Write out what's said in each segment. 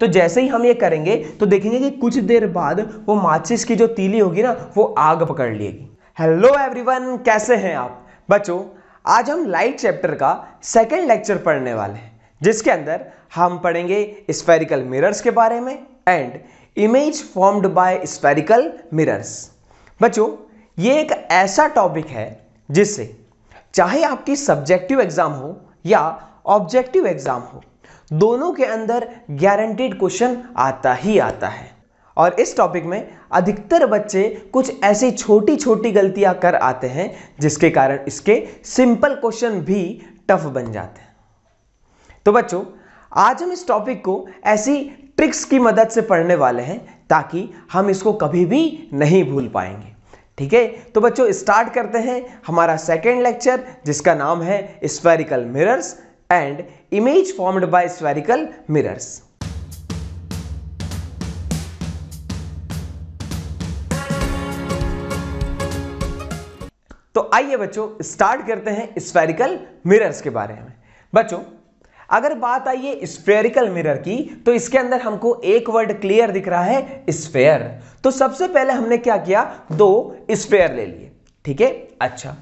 तो जैसे ही हम ये करेंगे तो देखेंगे कि कुछ देर बाद वो माचिस की जो तीली होगी ना वो आग पकड़ लेगी हेलो एवरीवन कैसे हैं आप बच्चों आज हम लाइट चैप्टर का सेकेंड लेक्चर पढ़ने वाले हैं जिसके अंदर हम पढ़ेंगे स्पेरिकल मिरर्स के बारे में and image formed by spherical mirrors बच्चों ये एक ऐसा टॉपिक है जिससे चाहे आपकी सब्जेक्टिव एग्जाम हो या ऑब्जेक्टिव एग्जाम हो दोनों के अंदर गारंटीड क्वेश्चन आता ही आता है और इस टॉपिक में अधिकतर बच्चे कुछ ऐसी छोटी छोटी गलतियां कर आते हैं जिसके कारण इसके सिंपल क्वेश्चन भी टफ बन जाते हैं तो बच्चों आज हम इस टॉपिक को ऐसी ट्रिक्स की मदद से पढ़ने वाले हैं ताकि हम इसको कभी भी नहीं भूल पाएंगे ठीक है तो बच्चों स्टार्ट करते हैं हमारा सेकेंड लेक्चर जिसका नाम है spherical mirrors and image formed by spherical mirrors तो आइए बच्चों स्टार्ट करते हैं स्फेरिकल मिरर्स के बारे में बच्चों अगर बात आई है स्पेरिकल मिरर की तो इसके अंदर हमको एक वर्ड क्लियर दिख रहा है स्फेयर तो सबसे पहले हमने क्या किया दो स्फेयर ले लिए ठीक है अच्छा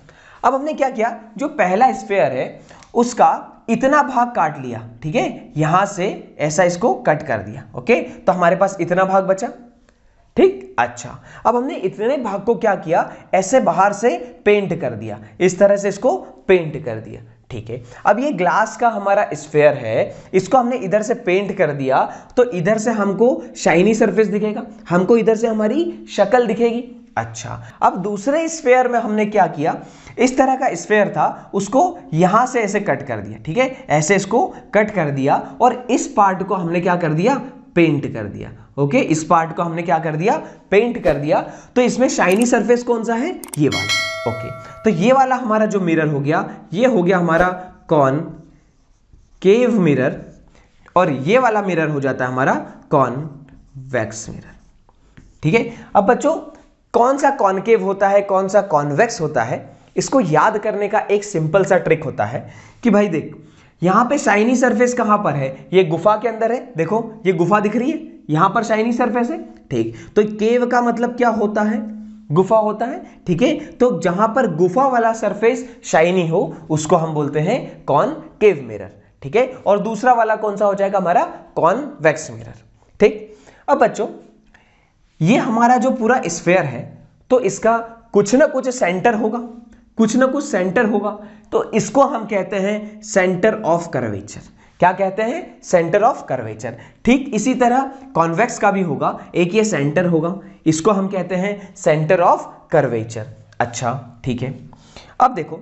अब हमने क्या किया जो पहला स्फेयर है उसका इतना भाग काट लिया ठीक है यहां से ऐसा इसको कट कर दिया ओके तो हमारे पास इतना भाग बचा ठीक अच्छा अब हमने इतने भाग को क्या किया ऐसे बाहर से पेंट कर दिया इस तरह से इसको पेंट कर दिया ठीक है अब ये ग्लास का हमारा स्फेयर है इसको हमने इधर से पेंट कर दिया तो इधर से हमको शाइनी सरफेस दिखेगा हमको इधर से हमारी शक्ल दिखेगी अच्छा अब दूसरे स्पेयर में हमने क्या किया इस तरह का स्पेयर था उसको यहां से ऐसे कट कर दिया ठीक है ऐसे इसको कट कर दिया और इस पार्ट को हमने क्या कर दिया पेंट कर दिया ओके इस पार्ट को हमने क्या कर दिया पेंट कर दिया तो इसमें शाइनी सरफेस कौन सा है ये वाला ओके तो ये वाला हमारा जो मिरर हो गया ये हो गया हमारा कॉन केव मिरर और ये वाला मिरर हो जाता है हमारा कॉन वैक्स मिरर ठीक है अब बच्चों कौन सा कॉन्केव होता है कौन सा कॉन्वेक्स होता है इसको याद करने का एक सिंपल सा ट्रिक होता है कि भाई देख यहां पे शाइनी सरफेस कहां पर है ये गुफा के अंदर है देखो ये गुफा दिख रही है यहां पर शाइनी सरफेस है ठीक तो केव का मतलब क्या होता है गुफा होता है ठीक है तो जहां पर गुफा वाला सरफेस शाइनी हो उसको हम बोलते हैं कॉन केव मिरर ठीक है और दूसरा वाला कौन सा हो जाएगा हमारा कॉन वैक्स मिरर ठीक अब बच्चों ये हमारा जो पूरा स्फेयर है तो इसका कुछ ना कुछ सेंटर होगा कुछ ना कुछ सेंटर होगा तो इसको हम कहते हैं सेंटर ऑफ कर्वेचर क्या कहते हैं सेंटर ऑफ कर्वेचर ठीक इसी तरह कॉन्वेक्स का भी होगा एक ये सेंटर होगा इसको हम कहते हैं सेंटर ऑफ कर्वेचर अच्छा ठीक है अब देखो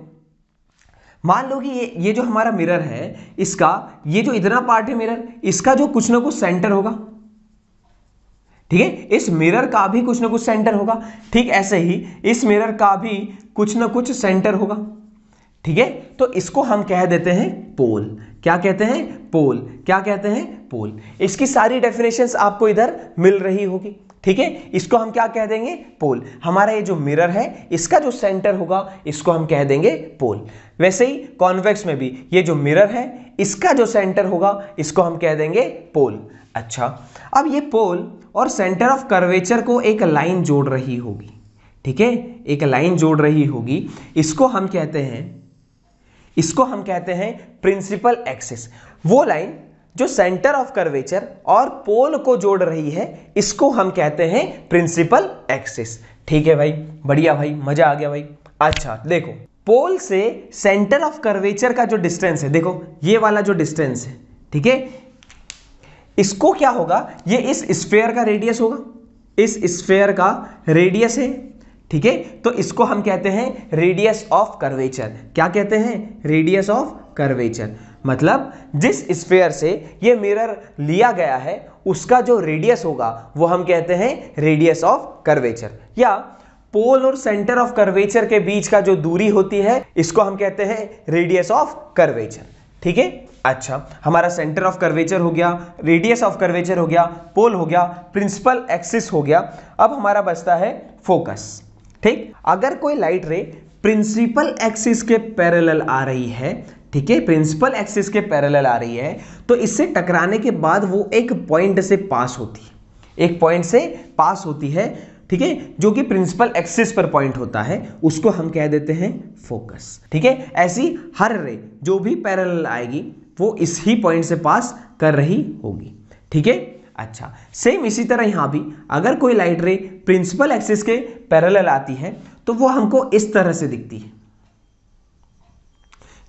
मान लो कि ये ये जो हमारा मिरर है इसका ये जो इतना पार्ट है मिरर इसका जो कुछ ना कुछ सेंटर होगा ठीक है इस मिरर का भी कुछ ना कुछ सेंटर होगा ठीक ऐसे ही इस मिरर का भी कुछ ना कुछ सेंटर होगा ठीक है तो इसको हम कह देते हैं पोल क्या कहते हैं पोल क्या कहते हैं पोल इसकी सारी डेफिनेशन आपको इधर मिल रही होगी ठीक है इसको हम क्या कह देंगे पोल हमारा ये जो मिरर है इसका जो सेंटर होगा इसको हम कह देंगे पोल वैसे ही कॉन्वेक्स में भी ये जो मिरर है इसका जो सेंटर होगा इसको हम कह देंगे पोल अच्छा अब ये पोल और सेंटर ऑफ कर्वेचर को एक लाइन जोड़ रही होगी ठीक है एक लाइन जोड़ रही होगी इसको हम कहते हैं इसको हम कहते हैं प्रिंसिपल एक्सिस वो लाइन जो सेंटर ऑफ कर्वेचर और पोल को जोड़ रही है इसको हम कहते हैं प्रिंसिपल एक्सिस ठीक है भाई बढ़िया भाई मजा आ गया भाई अच्छा देखो पोल से सेंटर ऑफ कर्वेचर का जो डिस्टेंस है देखो ये वाला जो डिस्टेंस है ठीक है इसको क्या होगा ये इस स्फेयर का रेडियस होगा इस स्फेयर का रेडियस है ठीक है तो इसको हम कहते हैं रेडियस ऑफ कर्वेचर क्या कहते हैं रेडियस ऑफ कर्वेचर मतलब जिस स्फेयर से ये मिरर लिया गया है उसका जो रेडियस होगा वो हम कहते हैं रेडियस ऑफ कर्वेचर या पोल और सेंटर ऑफ कर्वेचर के बीच का जो दूरी होती है इसको हम कहते हैं रेडियस ऑफ कर्वेचर ठीक है अच्छा हमारा सेंटर ऑफ कर्वेचर हो गया रेडियस ऑफ कर्वेचर हो गया पोल हो गया प्रिंसिपल एक्सिस हो गया अब हमारा बचता है फोकस ठीक अगर कोई लाइट रे प्रिंसिपल एक्सिस के पैरेलल आ रही है ठीक है प्रिंसिपल एक्सिस के पैरेलल आ रही है तो इससे टकराने के बाद वो एक पॉइंट से पास होती है एक पॉइंट से पास होती है ठीक है जो कि प्रिंसिपल एक्सिस पर पॉइंट होता है उसको हम कह देते हैं फोकस ठीक है ऐसी हर रे जो भी पैरल आएगी वो इस ही पॉइंट से पास कर रही होगी ठीक है अच्छा सेम इसी तरह यहां भी अगर कोई लाइट रे प्रिंसिपल एक्सिस के पैरेलल आती है तो वो हमको इस तरह से दिखती है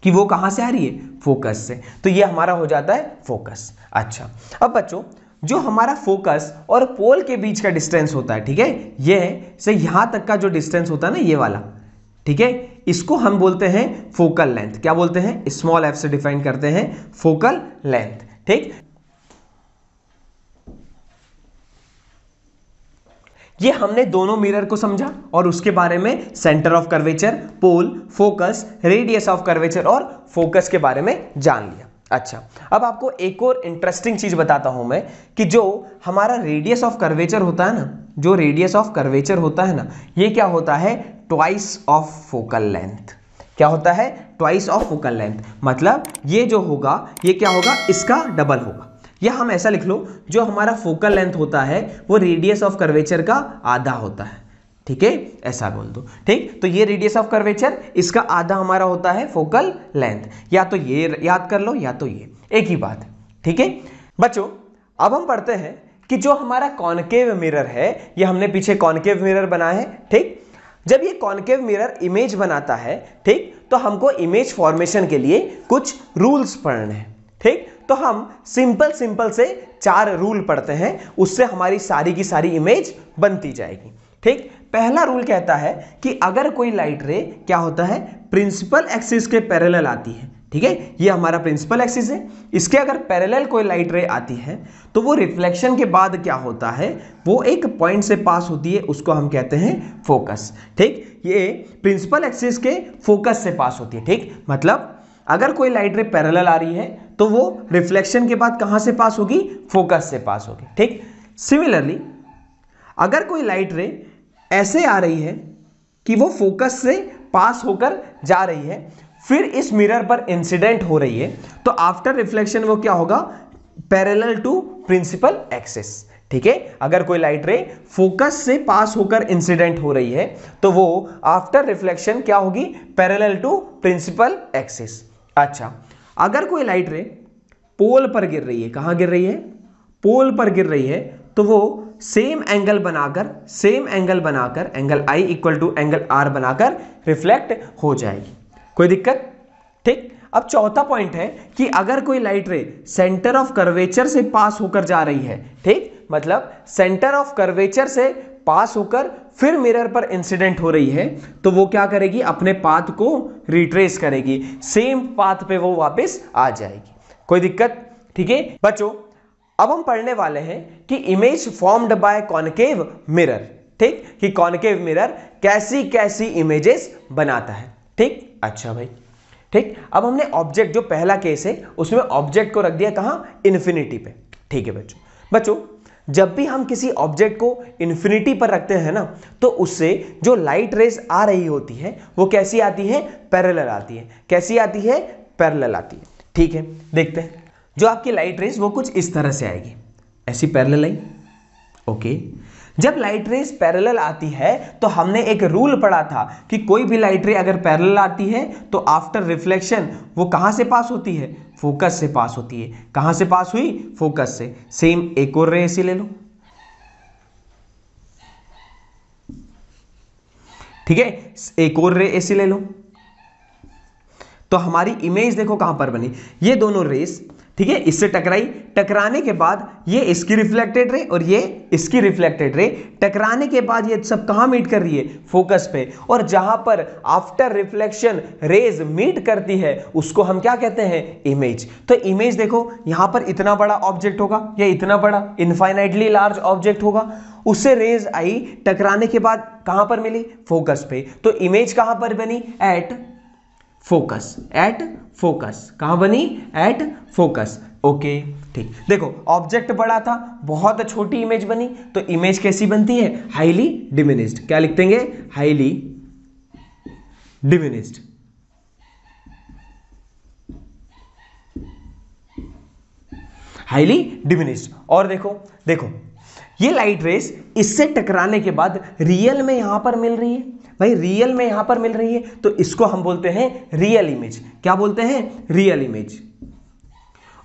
कि वो कहां से आ रही है फोकस से तो ये हमारा हो जाता है फोकस अच्छा अब बच्चों जो हमारा फोकस और पोल के बीच का डिस्टेंस होता है ठीक है ये से यहां तक का जो डिस्टेंस होता है ना ये वाला ठीक है इसको हम बोलते हैं फोकल लेंथ क्या बोलते हैं स्मॉल एफ से डिफाइन करते हैं फोकल लेंथ ठीक ये हमने दोनों मिरर को समझा और उसके बारे में centre of curvature pole focus radius of curvature और फोकस के बारे में जान लिया अच्छा अब आपको एक और इंटरेस्टिंग चीज बताता हूं मैं कि जो हमारा रेडियस ऑफ कर्वेचर होता है ना जो रेडियस ऑफ कर्वेचर होता है ना ये क्या होता है ट्वाइस ऑफ फोकल लेंथ क्या होता है ट्वाइस ऑफ फोकल लेंथ मतलब ये जो होगा ये क्या होगा इसका डबल होगा या हम ऐसा लिख लो जो हमारा फोकल लेंथ होता है वो रेडियस ऑफ कर्वेचर का आधा होता है ठीक है ऐसा बोल दो ठीक तो ये रेडियस ऑफ कर्वेचर इसका आधा हमारा होता है फोकल लेंथ या तो ये याद कर लो या तो ये एक ही बात ठीक है बच्चों अब हम पढ़ते हैं कि जो हमारा कॉन्केव मिरर है ये हमने पीछे कॉन्केव मिरर बनाया है ठीक जब ये कॉन्केव मिरर इमेज बनाता है ठीक तो हमको इमेज फॉर्मेशन के लिए कुछ रूल्स पढ़ने हैं ठीक तो हम सिंपल सिंपल से चार रूल पढ़ते हैं उससे हमारी सारी की सारी इमेज बनती जाएगी ठीक पहला रूल कहता है कि अगर कोई लाइट रे क्या होता है प्रिंसिपल एक्सिस के पैरेलल आती है ठीक है ये हमारा प्रिंसिपल एक्सिस है इसके अगर पैरेलल कोई लाइट रे आती है तो वो रिफ्लेक्शन के बाद क्या होता है वो एक पॉइंट से पास होती है उसको हम कहते हैं फोकस ठीक ये प्रिंसिपल एक्सिस के फोकस से पास होती है ठीक मतलब अगर कोई लाइट रे पैरेलल आ रही है तो वो रिफ्लेक्शन के बाद कहां से पास होगी फोकस से पास होगी ठीक सिमिलरली अगर कोई लाइट रे ऐसे आ रही है कि वो फोकस से पास होकर जा रही है फिर इस मिरर पर इंसिडेंट हो रही है तो आफ्टर रिफ्लेक्शन वो क्या होगा पैरेलल टू प्रिंसिपल एक्सेस ठीक है अगर कोई लाइट रे फोकस से पास होकर इंसिडेंट हो रही है तो वो आफ्टर रिफ्लेक्शन क्या होगी पैरेलल टू प्रिंसिपल एक्सेस अच्छा अगर कोई लाइट रे पोल पर गिर रही है कहाँ गिर रही है पोल पर गिर रही है तो वो सेम एंगल बनाकर सेम एंगल बनाकर angle i equal to angle r बनाकर रिफ्लेक्ट हो जाएगी कोई दिक्कत ठीक अब चौथा पॉइंट है कि अगर कोई लाइट रे सेंटर ऑफ कर्वेचर से पास होकर जा रही है ठीक मतलब सेंटर ऑफ कर्वेचर से पास होकर फिर मिरर पर इंसिडेंट हो रही है तो वो क्या करेगी अपने पाथ को रिट्रेस करेगी सेम पाथ पे वो वापस आ जाएगी कोई दिक्कत ठीक है बच्चों अब हम पढ़ने वाले हैं कि image formed by concave mirror ठीक कि कॉनकेव मिरर कैसी कैसी इमेजेस बनाता है ठीक अच्छा भाई ठीक अब हमने ऑब्जेक्ट जो पहला केस है उसमें ऑब्जेक्ट को रख दिया कहा इन्फिनिटी पे ठीक है बच्चों बच्चों जब भी हम किसी ऑब्जेक्ट को इन्फिनिटी पर रखते हैं ना तो उससे जो लाइट रेस आ रही होती है वो कैसी आती है पैरेलल आती है कैसी आती है पैरेलल आती है ठीक है देखते हैं जो आपकी लाइट रेस वो कुछ इस तरह से आएगी ऐसी पैरल आई ओके जब लाइट रेस पैरेलल आती है तो हमने एक रूल पढ़ा था कि कोई भी लाइट रे अगर पैरेलल आती है तो आफ्टर रिफ्लेक्शन वो कहाँ से पास होती है फोकस से पास होती है कहाँ से पास हुई फोकस से सेम एक और रे ऐसी ले लो ठीक है एक और रे ऐसी ले लो तो हमारी इमेज देखो कहां पर बनी ये दोनों रेस ठीक है इससे टकराई टकराने के बाद ये इसकी रिफ्लेक्टेड रे और ये इसकी रिफ्लेक्टेड रे टकराने के बाद ये सब कहा मीट कर रही है फोकस पे और जहां पर आफ्टर रिफ्लेक्शन रेज मीट करती है उसको हम क्या कहते हैं इमेज तो इमेज देखो यहां पर इतना बड़ा ऑब्जेक्ट होगा या इतना बड़ा इनफाइनाइटली लार्ज ऑब्जेक्ट होगा उससे रेज आई टकराने के बाद कहां पर मिली फोकस पे तो इमेज कहां पर बनी एट फोकस एट फोकस कहाँ बनी एट फोकस ओके ठीक देखो ऑब्जेक्ट बड़ा था बहुत छोटी इमेज बनी तो इमेज कैसी बनती है हाईली डिमिनिस्ड क्या लिख देंगे हाईली डिमिनिस्ड हाईली डिमिनिस्ड और देखो देखो ये लाइट रेस इससे टकराने के बाद रियल में यहां पर मिल रही है भाई रियल में यहां पर मिल रही है तो इसको हम बोलते हैं रियल इमेज क्या बोलते हैं रियल इमेज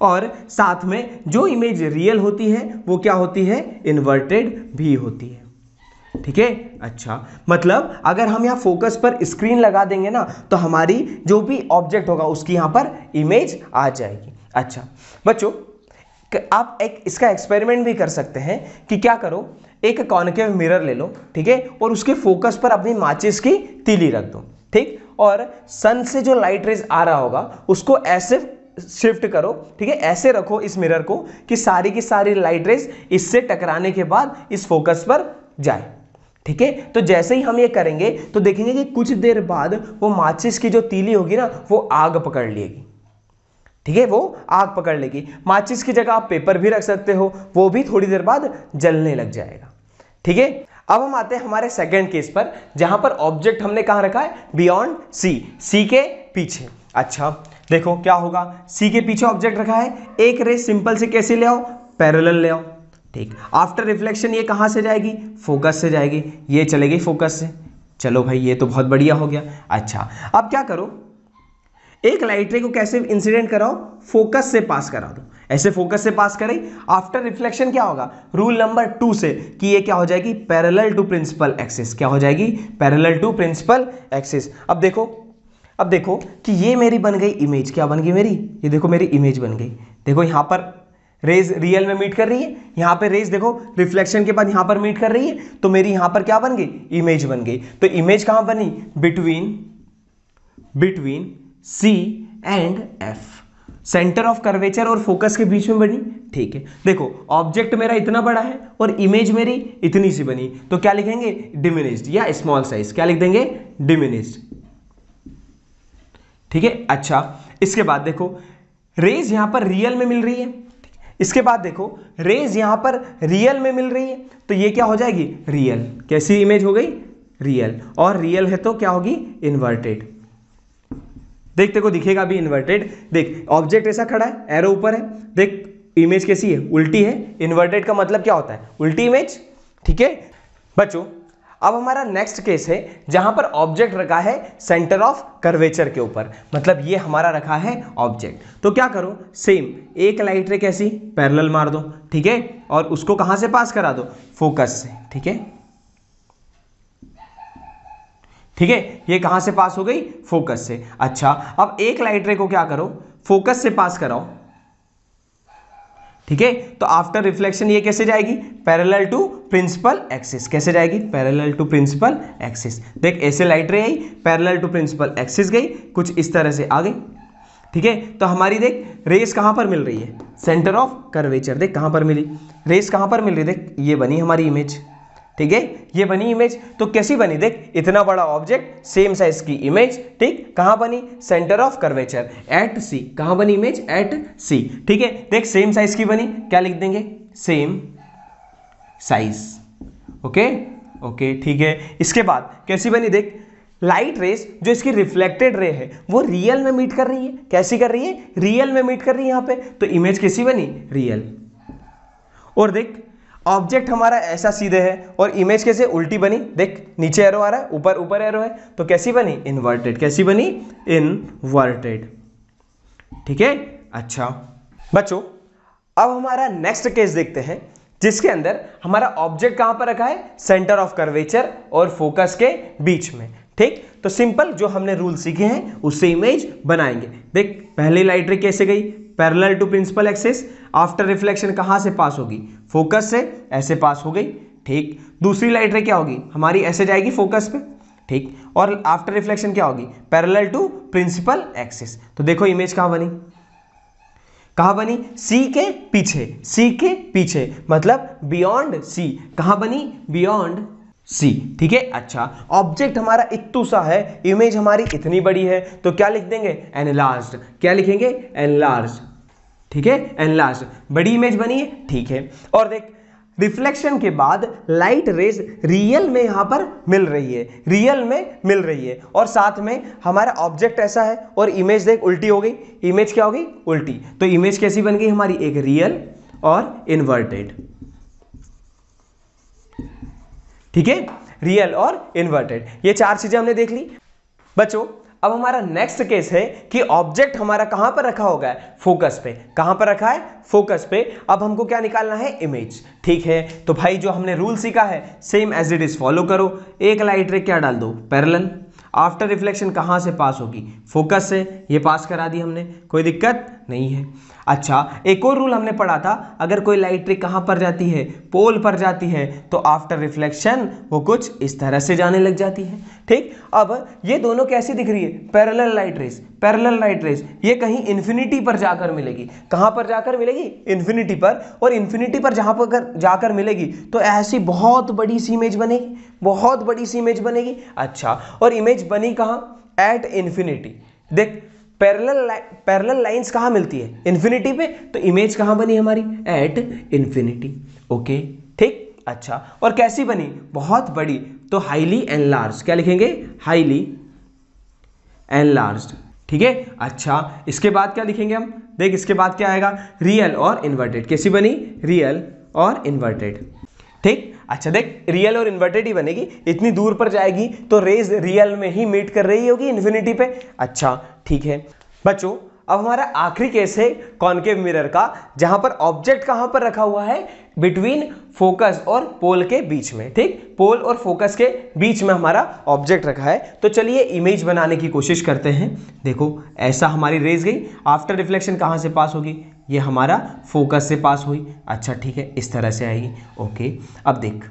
और साथ में जो इमेज रियल होती है वो क्या होती है इन्वर्टेड भी होती है ठीक है अच्छा मतलब अगर हम यहां फोकस पर स्क्रीन लगा देंगे ना तो हमारी जो भी ऑब्जेक्ट होगा उसकी यहां पर इमेज आ जाएगी अच्छा बच्चों आप एक इसका एक्सपेरिमेंट भी कर सकते हैं कि क्या करो एक कॉनकेव मिरर ले लो ठीक है और उसके फोकस पर अपनी माचिस की तीली रख दो ठीक और सन से जो लाइट रेज आ रहा होगा उसको ऐसे शिफ्ट करो ठीक है ऐसे रखो इस मिरर को कि सारी की सारी लाइट रेज इससे टकराने के बाद इस फोकस पर जाए ठीक है तो जैसे ही हम ये करेंगे तो देखेंगे कि कुछ देर बाद वो माचिस की जो तीली होगी ना वो आग पकड़ लेगी ठीक है वो आग पकड़ लेगी माचिस की जगह आप पेपर भी रख सकते हो वो भी थोड़ी देर बाद जलने लग जाएगा ठीक है अब हम आते हैं हमारे सेकेंड केस पर जहां पर ऑब्जेक्ट हमने कहा रखा है बियॉन्ड सी सी के पीछे अच्छा देखो क्या होगा सी के पीछे ऑब्जेक्ट रखा है एक रेस सिंपल से कैसे ले आओ पैरल ले आओ ठीक आफ्टर रिफ्लेक्शन ये कहां से जाएगी फोकस से जाएगी ये चलेगी फोकस से चलो भाई ये तो बहुत बढ़िया हो गया अच्छा अब क्या करो एक लाइट रे को कैसे इंसिडेंट कराओ फोकस से पास करा दो ऐसे फोकस से पास करें आफ्टर रिफ्लेक्शन क्या होगा रूल नंबर टू से कि ये क्या हो जाएगी पैरेलल टू प्रिंसिपल एक्सिस क्या हो जाएगी पैरेलल टू प्रिंसिपल एक्सिस अब देखो अब देखो कि ये मेरी बन गई इमेज क्या बन गई मेरी ये देखो मेरी इमेज बन गई देखो यहां पर रेज रियल में मीट कर रही है यहां पे रेज देखो रिफ्लेक्शन के बाद यहां पर मीट कर रही है तो मेरी यहां पर क्या बन गई इमेज बन गई तो इमेज कहां बनी between between C and F centre of curvature और फोकस के बीच में बनी ठीक है देखो ऑब्जेक्ट मेरा इतना बड़ा है और इमेज मेरी इतनी सी बनी तो क्या लिखेंगे डिमिनिस्ड या स्मॉल साइज क्या लिख देंगे डिमिनिस्ड ठीक है अच्छा इसके बाद देखो रेज यहां पर रियल में मिल रही है इसके बाद देखो रेज यहां पर रियल में मिल रही है तो ये क्या हो जाएगी रियल कैसी इमेज हो गई रियल और रियल है तो क्या होगी इन्वर्टेड देख देखो दिखेगा अभी इन्वर्टेड देख ऑब्जेक्ट ऐसा खड़ा है एरो ऊपर है देख इमेज कैसी है उल्टी है इन्वर्टेड का मतलब क्या होता है उल्टी इमेज ठीक है बच्चों अब हमारा नेक्स्ट केस है जहां पर ऑब्जेक्ट रखा है सेंटर ऑफ कर्वेचर के ऊपर मतलब ये हमारा रखा है ऑब्जेक्ट तो क्या करो सेम एक लाइट रे कैसी पैरल मार दो ठीक है और उसको कहां से पास करा दो फोकस से ठीक है ठीक है ये कहां से पास हो गई फोकस से अच्छा अब एक लाइट रे को क्या करो फोकस से पास कराओ ठीक है तो आफ्टर रिफ्लेक्शन ये कैसे जाएगी पैरेलल टू प्रिंसिपल एक्सिस कैसे जाएगी पैरेलल टू प्रिंसिपल एक्सिस देख ऐसे लाइट रे आई पैरेलल टू प्रिंसिपल एक्सिस गई कुछ इस तरह से आ गई ठीक है तो हमारी देख रेस कहां पर मिल रही है सेंटर ऑफ कर्वेचर देख कहां पर मिली रेस कहां पर मिल रही है देख ये बनी हमारी इमेज ठीक है ये बनी इमेज तो कैसी बनी देख इतना बड़ा ऑब्जेक्ट सेम साइज की इमेज ठीक कहां बनी centre of curvature at C कहां बनी इमेज एट सी ठीक है देख सेम साइज की बनी क्या लिख देंगे सेम साइज ओके ओके ठीक है इसके बाद कैसी बनी देख लाइट रेस जो इसकी रिफ्लेक्टेड रे है वो रियल में मीट कर रही है कैसी कर रही है रियल में मीट कर रही है यहां पे तो इमेज कैसी बनी रियल और देख ऑब्जेक्ट हमारा ऐसा सीधे है और इमेज कैसे उल्टी बनी देख नीचे एरो आ रहा है ऊपर ऊपर एरो है तो कैसी बनी इनवर्टेड कैसी बनी इनवर्टेड ठीक है अच्छा बच्चों अब हमारा नेक्स्ट केस देखते हैं जिसके अंदर हमारा ऑब्जेक्ट कहां पर रखा है सेंटर ऑफ कर्वेचर और फोकस के बीच में ठीक तो सिंपल जो हमने रूल सीखे हैं उससे इमेज बनाएंगे देख पहली लाइट रे कैसे गई parallel to principal axis after reflection कहाँ से पास होगी फोकस से ऐसे पास हो गई ठीक दूसरी लाइट रे क्या होगी हमारी ऐसे जाएगी फोकस पे ठीक और आफ्टर रिफ्लेक्शन क्या होगी पैरेलल टू प्रिंसिपल एक्सेस तो देखो इमेज कहाँ बनी कहाँ बनी सी के पीछे सी के पीछे मतलब बियॉन्ड सी कहाँ बनी बियॉन्ड सी ठीक है अच्छा ऑब्जेक्ट हमारा इतू सा है इमेज हमारी इतनी बड़ी है तो क्या लिख देंगे एनलार्ज क्या लिखेंगे एनलार्ज ठीक है एंड लास्ट बड़ी इमेज बनी है ठीक है और देख रिफ्लेक्शन के बाद लाइट रेज रियल में यहाँ पर मिल रही है रियल में मिल रही है और साथ में हमारा ऑब्जेक्ट ऐसा है और इमेज देख उल्टी हो गई इमेज क्या हो गई उल्टी तो इमेज कैसी बन गई हमारी एक रियल और इन्वर्टेड ठीक है रियल और इन्वर्टेड ये चार चीजें हमने देख ली बच्चों अब हमारा नेक्स्ट केस है कि ऑब्जेक्ट हमारा कहां पर रखा होगा फोकस पे कहां पर रखा है फोकस पे अब हमको क्या निकालना है इमेज ठीक है तो भाई जो हमने रूल सीखा है same as it is follow करो एक लाइट रे क्या डाल दो पैरलन आफ्टर रिफ्लेक्शन कहाँ से पास होगी फोकस से ये पास करा दी हमने कोई दिक्कत नहीं है अच्छा एक और रूल हमने पढ़ा था अगर कोई लाइट रे कहाँ पर जाती है पोल पर जाती है तो आफ्टर रिफ्लेक्शन वो कुछ इस तरह से जाने लग जाती है ठीक अब ये दोनों कैसी दिख रही है parallel light rays parallel light rays ये कहीं इन्फिनिटी पर जाकर मिलेगी कहाँ पर जाकर मिलेगी इन्फिनिटी पर और इन्फिनिटी पर जहाँ पर जाकर मिलेगी तो ऐसी बहुत बड़ी सी इमेज बनेगी बहुत बड़ी सी इमेज बनेगी अच्छा और इमेज बनी कहाँ एट इन्फिनिटी देख पैरेलल पैरेलल लाइंस कहाँ मिलती है इन्फिनिटी पे तो इमेज कहाँ बनी हमारी एट इन्फिनिटी ओके ठीक अच्छा और कैसी बनी बहुत बड़ी तो हाईली एनलार्ज क्या लिखेंगे हाईली एनलार्ज ठीक है अच्छा इसके बाद क्या लिखेंगे हम देख इसके बाद क्या आएगा रियल और इन्वर्टेड कैसी बनी रियल और इन्वर्टेड ठीक अच्छा देख रियल और इन्वर्टेड ही बनेगी इतनी दूर पर जाएगी तो रेज रियल में ही मीट कर रही होगी इन्फिनिटी पे अच्छा ठीक है बच्चों अब हमारा आखिरी केस है कॉन्केव मिरर का जहां पर ऑब्जेक्ट कहां पर रखा हुआ है बिटवीन फोकस और पोल के बीच में ठीक पोल और फोकस के बीच में हमारा ऑब्जेक्ट रखा है तो चलिए इमेज बनाने की कोशिश करते हैं देखो ऐसा हमारी रेज गई आफ्टर रिफ्लेक्शन कहां से पास होगी ये हमारा फोकस से पास हुई अच्छा ठीक है इस तरह से आएगी ओके अब देख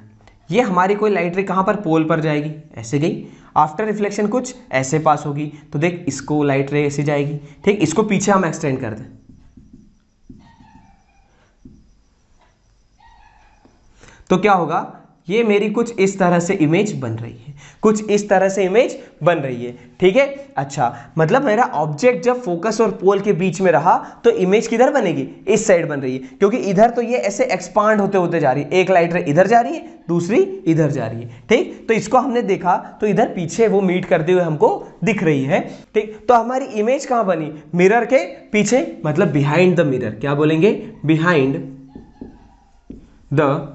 ये हमारी कोई लाइट रे कहाँ पर पोल पर जाएगी ऐसे गई आफ्टर रिफ्लेक्शन कुछ ऐसे पास होगी तो देख इसको लाइट रे ऐसी जाएगी ठीक इसको पीछे हम एक्सटेंड कर दें तो क्या होगा ये मेरी कुछ इस तरह से इमेज बन रही है कुछ इस तरह से इमेज बन रही है ठीक है अच्छा मतलब मेरा ऑब्जेक्ट जब फोकस और पोल के बीच में रहा तो इमेज किधर बनेगी इस साइड बन रही है क्योंकि इधर तो ये ऐसे एक्सपांड होते होते जा रही है एक लाइटर इधर जा रही है दूसरी इधर जा रही है ठीक तो इसको हमने देखा तो इधर पीछे वो मीट करते हुए हमको दिख रही है ठीक तो हमारी इमेज कहां बनी मिरर के पीछे मतलब बिहाइंड द मिरर क्या बोलेंगे बिहाइंड द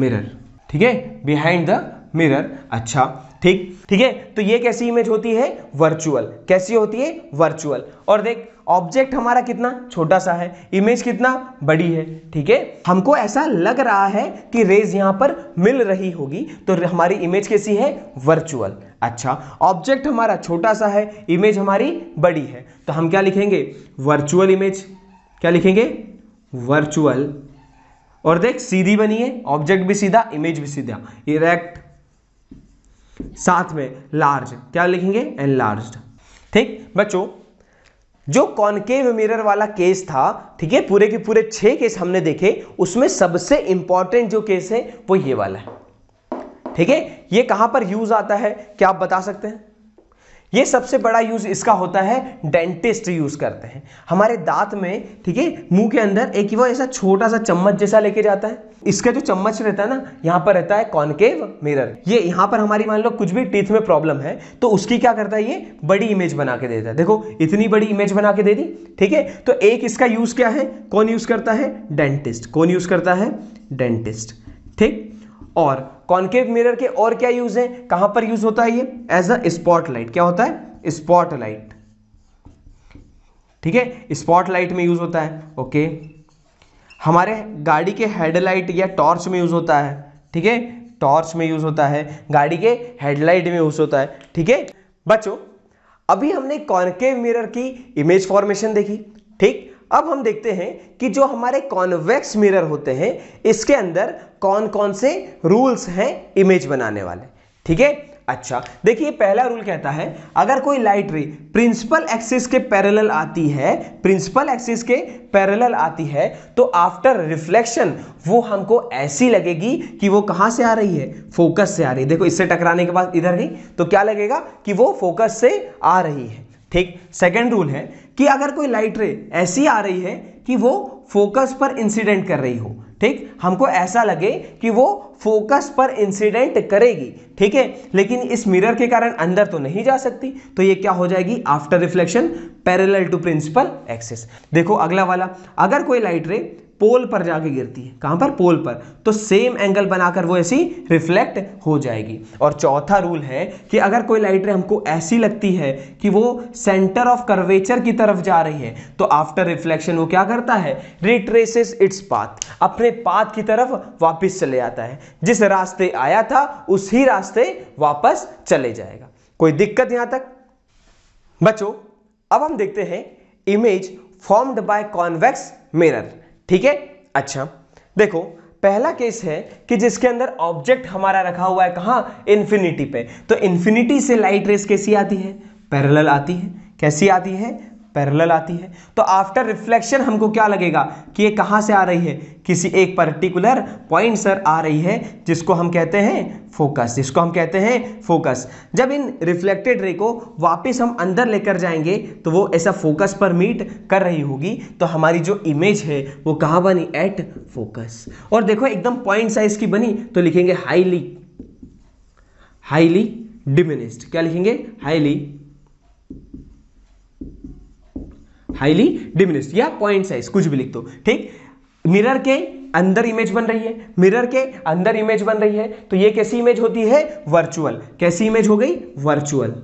मिरर ठीक है बिहाइंड द मिरर अच्छा ठीक ठीक है तो ये कैसी इमेज होती है वर्चुअल कैसी होती है वर्चुअल और देख ऑब्जेक्ट हमारा कितना छोटा सा है इमेज कितना बड़ी है ठीक है हमको ऐसा लग रहा है कि रेज यहाँ पर मिल रही होगी तो हमारी इमेज कैसी है वर्चुअल अच्छा ऑब्जेक्ट हमारा छोटा सा है इमेज हमारी बड़ी है तो हम क्या लिखेंगे वर्चुअल इमेज क्या लिखेंगे वर्चुअल और देख सीधी बनी है ऑब्जेक्ट भी सीधा इमेज भी सीधा इरेक्ट साथ में लार्ज क्या लिखेंगे एंड लार्ज ठीक बच्चों जो कॉनकेव मिरर वाला केस था ठीक है पूरे के पूरे छह केस हमने देखे उसमें सबसे इंपॉर्टेंट जो केस है वो ये वाला है ठीक है ये कहां पर यूज आता है क्या आप बता सकते हैं ये सबसे बड़ा यूज इसका होता है डेंटिस्ट यूज करते हैं हमारे दांत में ठीक है मुंह के अंदर एक वो ऐसा छोटा सा चम्मच जैसा लेके जाता है इसका जो चम्मच रहता है ना यहाँ पर रहता है कॉनकेव मिरर ये यहाँ पर हमारी मान लो कुछ भी टीथ में प्रॉब्लम है तो उसकी क्या करता है ये बड़ी इमेज बना के देता है देखो इतनी बड़ी इमेज बना के दे दी ठीक है तो एक इसका यूज क्या है कौन यूज करता है डेंटिस्ट कौन यूज करता है डेंटिस्ट ठीक और कॉन्केव मिरर के और क्या यूज है कहां पर यूज होता है ये एज अ स्पॉटलाइट क्या होता है स्पॉटलाइट ठीक है स्पॉटलाइट में यूज होता है ओके हमारे गाड़ी के हेडलाइट या टॉर्च में यूज होता है ठीक है टॉर्च में यूज होता है गाड़ी के हेडलाइट में यूज होता है ठीक है बच्चों अभी हमने कॉन्केव मिरर की इमेज फॉर्मेशन देखी ठीक अब हम देखते हैं कि जो हमारे कॉन्वेक्स मिरर होते हैं इसके अंदर कौन कौन से रूल्स हैं इमेज बनाने वाले ठीक है अच्छा देखिए पहला रूल कहता है अगर कोई लाइट रे प्रिंसिपल एक्सिस के पैरेलल आती है प्रिंसिपल एक्सिस के पैरेलल आती है तो आफ्टर रिफ्लेक्शन वो हमको ऐसी लगेगी कि वो कहाँ से आ रही है फोकस से आ रही है देखो इससे टकराने के बाद इधर गई तो क्या लगेगा कि वो फोकस से आ रही है ठीक सेकेंड रूल है कि अगर कोई लाइट रे ऐसी आ रही है कि वो फोकस पर इंसिडेंट कर रही हो ठीक हमको ऐसा लगे कि वो फोकस पर इंसिडेंट करेगी ठीक है लेकिन इस मिरर के कारण अंदर तो नहीं जा सकती तो ये क्या हो जाएगी after reflection parallel to principal axis देखो अगला वाला अगर कोई लाइट रे पोल पर जाके गिरती है कहां पर पोल पर तो सेम एंगल बनाकर वो ऐसी रिफ्लेक्ट हो जाएगी और चौथा रूल है कि अगर कोई लाइट रे हमको ऐसी लगती है कि वो सेंटर ऑफ कर्वेचर की तरफ जा रही है तो आफ्टर रिफ्लेक्शन वो क्या करता है रिट्रेसेस इट्स पाथ अपने पाथ की तरफ वापस चले आता है जिस रास्ते आया था उसी रास्ते वापस चले जाएगा कोई दिक्कत यहां तक बच्चों अब हम देखते हैं image formed by convex mirror ठीक है अच्छा देखो पहला केस है कि जिसके अंदर ऑब्जेक्ट हमारा रखा हुआ है कहां इंफिनिटी पे तो इन्फिनिटी से लाइट रेस कैसी आती है पैरेलल आती है कैसी आती है पैरेलल आती है तो आफ्टर रिफ्लेक्शन हमको क्या लगेगा कि ये कहाँ से आ रही है किसी एक पर्टिकुलर पॉइंट सर आ रही है जिसको हम कहते हैं फोकस जिसको हम कहते हैं फोकस जब इन रिफ्लेक्टेड रे को वापस हम अंदर लेकर जाएंगे तो वो ऐसा फोकस पर मीट कर रही होगी तो हमारी जो इमेज है वो कहाँ बनी एट फोकस और देखो एकदम पॉइंट साइज की बनी तो लिखेंगे हाईली हाईली डिमिनिस्ड क्या लिखेंगे हाईली हाईली डिमिनिश या पॉइंट साइज कुछ भी लिख दो ठीक मिरर के अंदर इमेज बन रही है मिरर के अंदर इमेज बन रही है तो ये कैसी इमेज होती है वर्चुअल कैसी इमेज हो गई वर्चुअल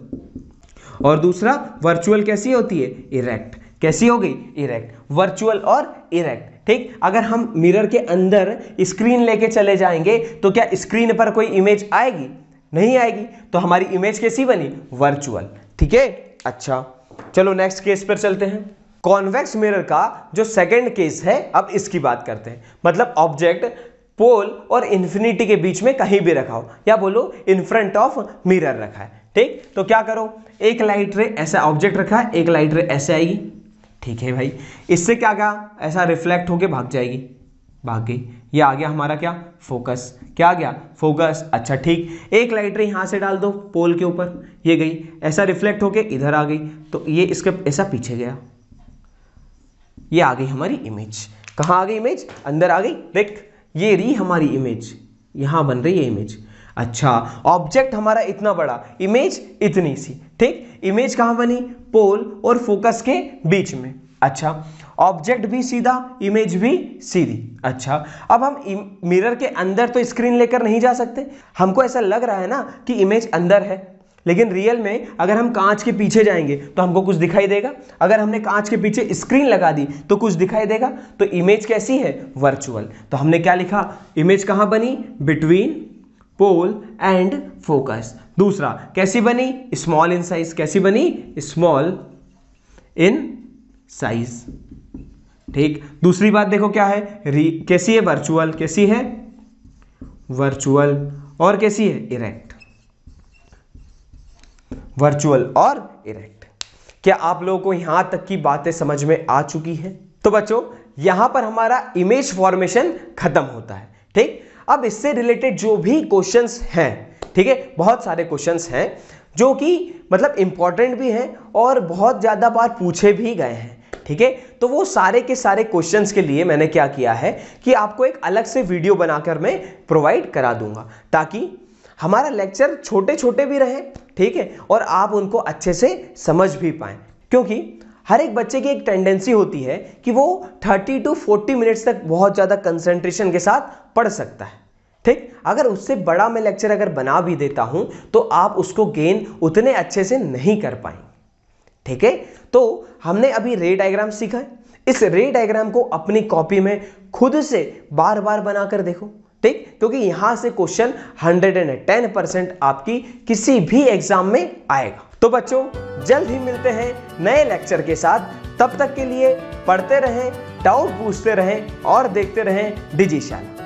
और दूसरा वर्चुअल कैसी होती है इरेक्ट कैसी हो गई इरेक्ट वर्चुअल और इरेक्ट ठीक अगर हम मिरर के अंदर स्क्रीन लेके चले जाएंगे तो क्या स्क्रीन पर कोई इमेज आएगी नहीं आएगी तो हमारी इमेज कैसी बनी वर्चुअल ठीक है अच्छा चलो नेक्स्ट केस पर चलते हैं कॉन्वेक्स मिरर का जो सेकंड केस है अब इसकी बात करते हैं मतलब ऑब्जेक्ट पोल और इन्फिनिटी के बीच में कहीं भी रखा हो या बोलो इन फ्रंट ऑफ मिरर रखा है ठीक तो क्या करो एक लाइट रे ऐसा ऑब्जेक्ट रखा है एक लाइट रे ऐसे आएगी ठीक है भाई इससे क्या क्या ऐसा रिफ्लेक्ट होके भाग जाएगी भाग गई ये आ गया हमारा क्या फोकस क्या आ गया फोकस अच्छा ठीक एक लाइट रे यहाँ से डाल दो पोल के ऊपर ये गई ऐसा रिफ्लेक्ट होके इधर आ गई तो ये इसके ऐसा पीछे गया ये आ गई हमारी इमेज कहाँ आ गई इमेज अंदर आ गई देख ये रही हमारी इमेज यहाँ बन रही है इमेज अच्छा ऑब्जेक्ट हमारा इतना बड़ा इमेज इतनी सी ठीक इमेज कहाँ बनी पोल और फोकस के बीच में अच्छा ऑब्जेक्ट भी सीधा इमेज भी सीधी अच्छा अब हम मिरर के अंदर तो स्क्रीन लेकर नहीं जा सकते हमको ऐसा लग रहा है ना कि इमेज अंदर है लेकिन रियल में अगर हम कांच के पीछे जाएंगे तो हमको कुछ दिखाई देगा अगर हमने कांच के पीछे स्क्रीन लगा दी तो कुछ दिखाई देगा तो इमेज कैसी है वर्चुअल तो हमने क्या लिखा इमेज कहाँ बनी बिटवीन पोल एंड फोकस दूसरा कैसी बनी स्मॉल इन साइज कैसी बनी स्मॉल इन साइज ठीक दूसरी बात देखो क्या है री कैसी है वर्चुअल कैसी है वर्चुअल और कैसी है इरेक्ट वर्चुअल और इरेक्ट क्या आप लोगों को यहां तक की बातें समझ में आ चुकी है तो बच्चों यहां पर हमारा इमेज फॉर्मेशन खत्म होता है ठीक अब इससे रिलेटेड जो भी क्वेश्चंस हैं ठीक है बहुत सारे क्वेश्चंस हैं जो कि मतलब इंपॉर्टेंट भी हैं और बहुत ज़्यादा बार पूछे भी गए हैं ठीक है तो वो सारे के सारे क्वेश्चंस के लिए मैंने क्या किया है कि आपको एक अलग से वीडियो बनाकर मैं प्रोवाइड करा दूंगा ताकि हमारा लेक्चर छोटे छोटे भी रहे ठीक है और आप उनको अच्छे से समझ भी पाए क्योंकि हर एक बच्चे की एक टेंडेंसी होती है कि वो 30 टू 40 मिनट्स तक बहुत ज़्यादा कंसंट्रेशन के साथ पढ़ सकता है ठीक अगर उससे बड़ा मैं लेक्चर अगर बना भी देता हूं तो आप उसको गेन उतने अच्छे से नहीं कर पाएंगे ठीक है तो हमने अभी रे डायग्राम सीखा है इस रे डायग्राम को अपनी कॉपी में खुद से बार बार बनाकर देखो ठीक क्योंकि यहां से question hundred and ten percent आपकी किसी भी एग्जाम में आएगा तो बच्चों जल्द ही मिलते हैं नए लेक्चर के साथ तब तक के लिए पढ़ते रहें डाउट पूछते रहें और देखते रहें डिजिशाला